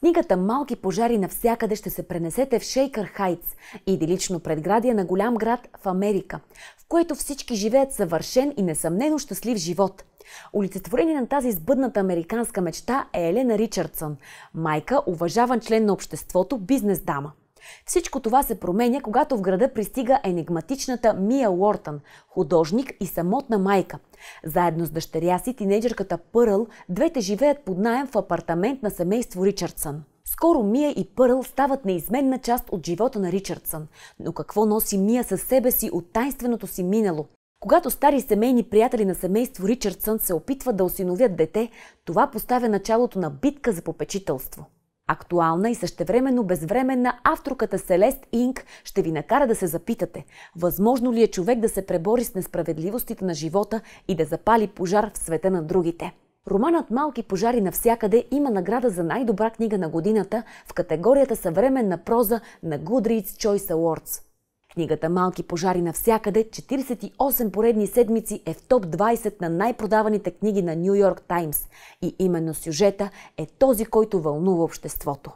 книгата Малки пожари навсякъде ще се пренесете в Шейкър Хайтс, идилично предградие на голям град в Америка, в което всички живеят съвършен и несъмнено щастлив живот. Олицетворение на тази сбъдната американска мечта е Елена Ричардсън, майка, уважаван член на обществото, бизнес дама. Всичко това се променя, когато в града пристига енигматичната Мия Уортън, художник и самотна майка. Заедно с дъщеря си, тинейджерката Пърл, двете живеят под найем в апартамент на семейство Ричардсън. Скоро Мия и Пърл стават неизменна част от живота на Ричардсън. Но какво носи Мия със себе си от тайнственото си минало? Когато стари семейни приятели на семейство Ричардсън се опитват да осиновят дете, това поставя началото на битка за попечителство. Актуална и същевременно безвременна авторката Селест Инк ще ви накара да се запитате възможно ли е човек да се пребори с несправедливостите на живота и да запали пожар в света на другите. Романът Малки пожари навсякъде има награда за най-добра книга на годината в категорията съвременна проза на Goodreads Choice Awards. Книгата Малки пожари навсякъде 48 поредни седмици е в топ 20 на най-продаваните книги на Нью Йорк Таймс и именно сюжета е този, който вълнува обществото.